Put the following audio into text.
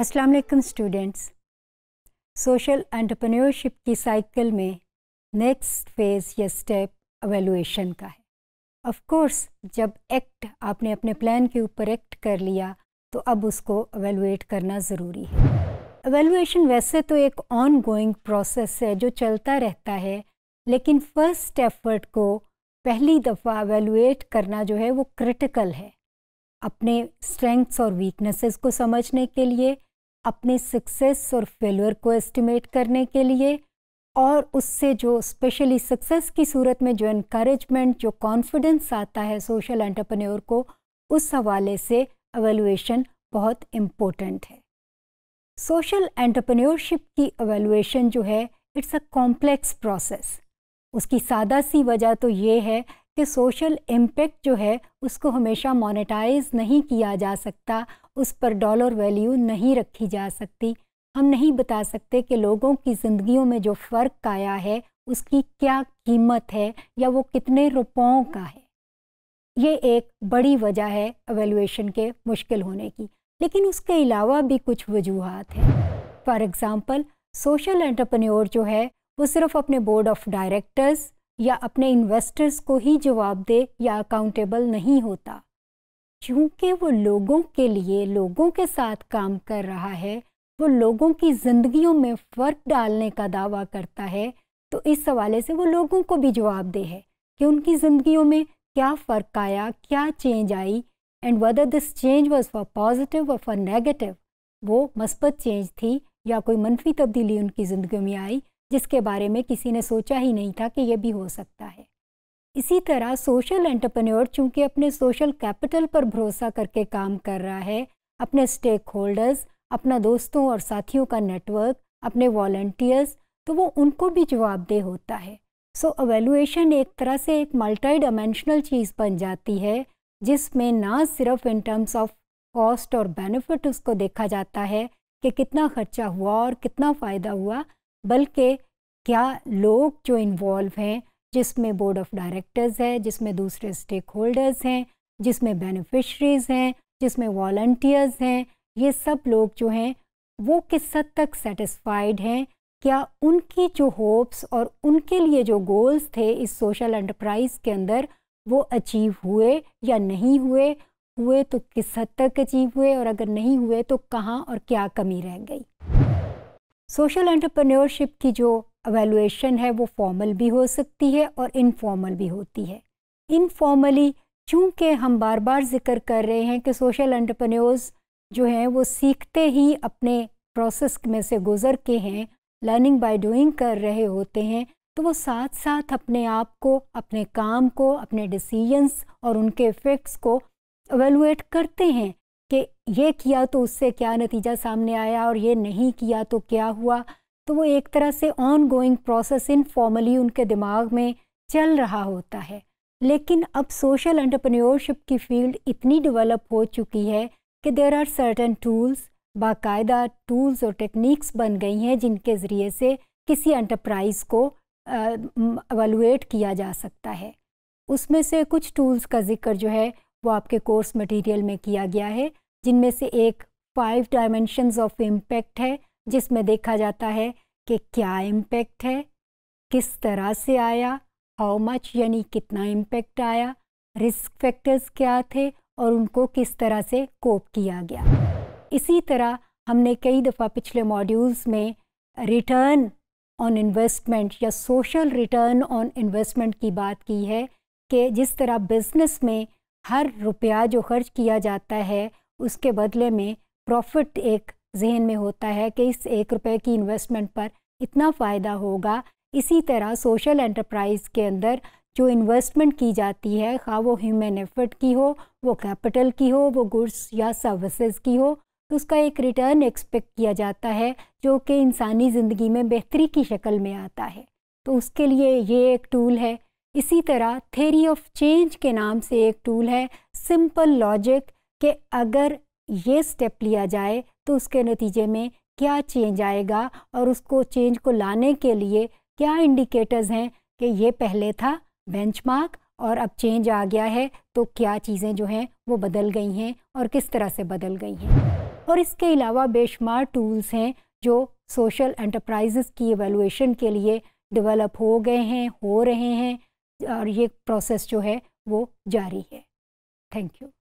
अस्सलाम वालेकुम students social entrepreneurship की साइकिल में नेक्स्ट फेज़ या स्टेप एवेलुएशन का है ऑफ कोर्स जब एक्ट आपने अपने प्लान के ऊपर एक्ट कर लिया तो अब उसको एवेलुएट करना ज़रूरी है एवेलुएशन वैसे तो एक ऑन गोइंग प्रोसेस है जो चलता रहता है लेकिन फर्स्ट एफर्ट को पहली दफ़ा एवेलुएट करना जो है वो क्रिटिकल है अपने स्ट्रेंथ्स और वीकनेसेस को समझने के लिए अपने सक्सेस और फेलर को एस्टिमेट करने के लिए और उससे जो स्पेशली सक्सेस की सूरत में जो इनक्रेजमेंट जो कॉन्फिडेंस आता है सोशल एंटरप्रेन्योर को उस हवाले से एवेलुएशन बहुत इम्पोर्टेंट है सोशल एंटरप्रेन्योरशिप की एवेलुएशन जो है इट्स अ कॉम्प्लेक्स प्रोसेस उसकी सादा सी वजह तो ये है कि सोशल इम्पेक्ट जो है उसको हमेशा मोनेटाइज नहीं किया जा सकता उस पर डॉलर वैल्यू नहीं रखी जा सकती हम नहीं बता सकते कि लोगों की ज़िंदगियों में जो फ़र्क आया है उसकी क्या कीमत है या वो कितने रुपयों का है ये एक बड़ी वजह है एवेल्यूशन के मुश्किल होने की लेकिन उसके अलावा भी कुछ वजूहत हैं फॉर एग्ज़ाम्पल सोशल एंटरप्रेन्योर जो है वो सिर्फ अपने बोर्ड ऑफ डायरेक्टर्स या अपने इन्वेस्टर्स को ही जवाब दे या अकाउंटेबल नहीं होता क्योंकि वो लोगों के लिए लोगों के साथ काम कर रहा है वो लोगों की ज़िंदगियों में फ़र्क डालने का दावा करता है तो इस हवाले से वो लोगों को भी जवाबदेह है कि उनकी ज़िंदगियों में क्या फ़र्क आया क्या चेंज आई and whether this change was for positive और फॉर नेगेटिव वो मस्बत चेंज थी या कोई मनफी तब्दीली उनकी ज़िंदगी में आई जिसके बारे में किसी ने सोचा ही नहीं था कि यह भी हो सकता है इसी तरह सोशल एंटरप्रेन्योर चूंकि अपने सोशल कैपिटल पर भरोसा करके काम कर रहा है अपने स्टेक होल्डर्स अपना दोस्तों और साथियों का नेटवर्क अपने वॉल्टियर्स तो वो उनको भी जवाबदेह होता है सो so, अवेलुएशन एक तरह से एक मल्टी डायमेंशनल चीज़ बन जाती है जिसमें ना सिर्फ इन टर्म्स ऑफ कॉस्ट और बेनिफिट उसको देखा जाता है कि कितना खर्चा हुआ और कितना फ़ायदा हुआ बल्कि क्या लोग जो इन्वॉल्व हैं जिसमें बोर्ड ऑफ डायरेक्टर्स है जिसमें दूसरे स्टेक होल्डर्स हैं जिसमें बेनिफिशरीज हैं जिसमें वॉल्टियर्स हैं ये सब लोग जो हैं वो किस हद तक सेटिस्फाइड हैं क्या उनकी जो होप्स और उनके लिए जो गोल्स थे इस सोशल एंटरप्राइज के अंदर वो अचीव हुए या नहीं हुए हुए तो किस हद तक अचीव हुए और अगर नहीं हुए तो कहाँ और क्या कमी रह गई सोशल एंटरप्रेन्योरशिप की जो अवेलुएशन है वो फॉर्मल भी हो सकती है और इनफॉर्मल भी होती है इनफॉर्मली चूंकि हम बार बार जिक्र कर रहे हैं कि सोशल एंटरप्रेन्योर्स जो हैं वो सीखते ही अपने प्रोसेस में से गुज़र के हैं लर्निंग बाय डूइंग कर रहे होते हैं तो वो साथ साथ अपने आप को अपने काम को अपने डिसीजंस और उनके इफ़ेक्ट्स को एवेलुएट करते हैं कि ये किया तो उससे क्या नतीजा सामने आया और ये नहीं किया तो क्या हुआ तो वो एक तरह से ऑन गोइंग प्रोसेस इनफॉर्मली उनके दिमाग में चल रहा होता है लेकिन अब सोशल एंटरप्रेन्योरशिप की फील्ड इतनी डेवलप हो चुकी है कि देर आर सर्टन टूल्स बाकायदा टूल्स और टेक्निक्स बन गई हैं जिनके ज़रिए से किसी एंटरप्राइज को एवेलुएट किया जा सकता है उसमें से कुछ टूल्स का जिक्र जो है वो आपके कोर्स मटेरियल में किया गया है जिनमें से एक फाइव डायमेंशंस ऑफ इम्पैक्ट है जिसमें देखा जाता है कि क्या इम्पैक्ट है किस तरह से आया हाउ मच यानी कितना इम्पैक्ट आया रिस्क फैक्टर्स क्या थे और उनको किस तरह से कोप किया गया इसी तरह हमने कई दफ़ा पिछले मॉड्यूल्स में रिटर्न ऑन इन्वेस्टमेंट या सोशल रिटर्न ऑन इन्वेस्टमेंट की बात की है कि जिस तरह बिजनेस में हर रुपया जो खर्च किया जाता है उसके बदले में प्रॉफिट एक जहन में होता है कि इस एक रुपये की इन्वेस्टमेंट पर इतना फ़ायदा होगा इसी तरह सोशल एंटरप्राइज़ के अंदर जो इन्वेस्टमेंट की जाती है खा वो ह्यूमन एफर्ट की हो वो कैपिटल की हो वो गुड्स या सर्विसेज की हो तो उसका एक रिटर्न एक्सपेक्ट किया जाता है जो कि इंसानी ज़िंदगी में बेहतरी की शक्ल में आता है तो उसके लिए ये एक टूल है इसी तरह थेरी ऑफ चेंज के नाम से एक टूल है सिंपल लॉजिक कि अगर ये स्टेप लिया जाए तो उसके नतीजे में क्या चेंज आएगा और उसको चेंज को लाने के लिए क्या इंडिकेटर्स हैं कि ये पहले था बेंचमार्क और अब चेंज आ गया है तो क्या चीज़ें जो हैं वो बदल गई हैं और किस तरह से बदल गई हैं और इसके अलावा बेशुमार टूल्स हैं जो सोशल एंटरप्राइजेस की एवेलुएशन के लिए डेवलप हो गए हैं हो रहे हैं और ये प्रोसेस जो है वो जारी है थैंक यू